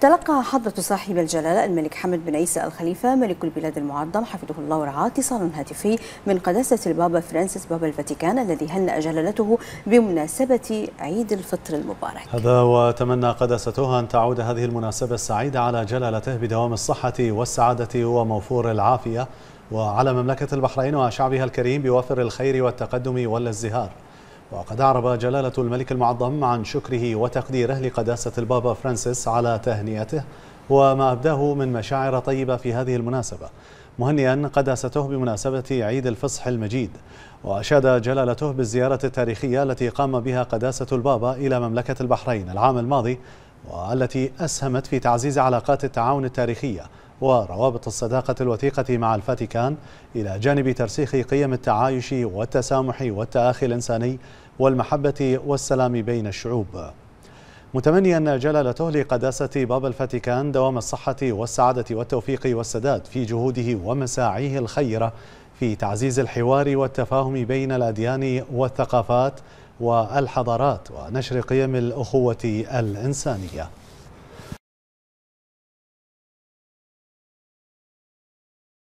تلقى حضرة صاحب الجلالة الملك حمد بن عيسى الخليفة ملك البلاد المعظم حفظه الله ورعاه اتصال هاتفي من قداسة البابا فرانسيس بابا الفاتيكان الذي هنأ جلالته بمناسبة عيد الفطر المبارك هذا وتمنى قداستها أن تعود هذه المناسبة السعيدة على جلالته بدوام الصحة والسعادة وموفور العافية وعلى مملكة البحرين وشعبها الكريم بوفر الخير والتقدم والازدهار وقد أعرب جلالة الملك المعظم عن شكره وتقديره لقداسة البابا فرانسيس على تهنئته وما أبداه من مشاعر طيبة في هذه المناسبة مهنئا قداسته بمناسبة عيد الفصح المجيد وأشاد جلالته بالزيارة التاريخية التي قام بها قداسة البابا إلى مملكة البحرين العام الماضي والتي أسهمت في تعزيز علاقات التعاون التاريخية وروابط الصداقة الوثيقة مع الفاتيكان إلى جانب ترسيخ قيم التعايش والتسامح والتآخي الإنساني والمحبة والسلام بين الشعوب متمنيا جلالته لقداسة بابا الفاتيكان دوام الصحة والسعادة والتوفيق والسداد في جهوده ومساعيه الخيرة في تعزيز الحوار والتفاهم بين الأديان والثقافات والحضارات ونشر قيم الأخوة الإنسانية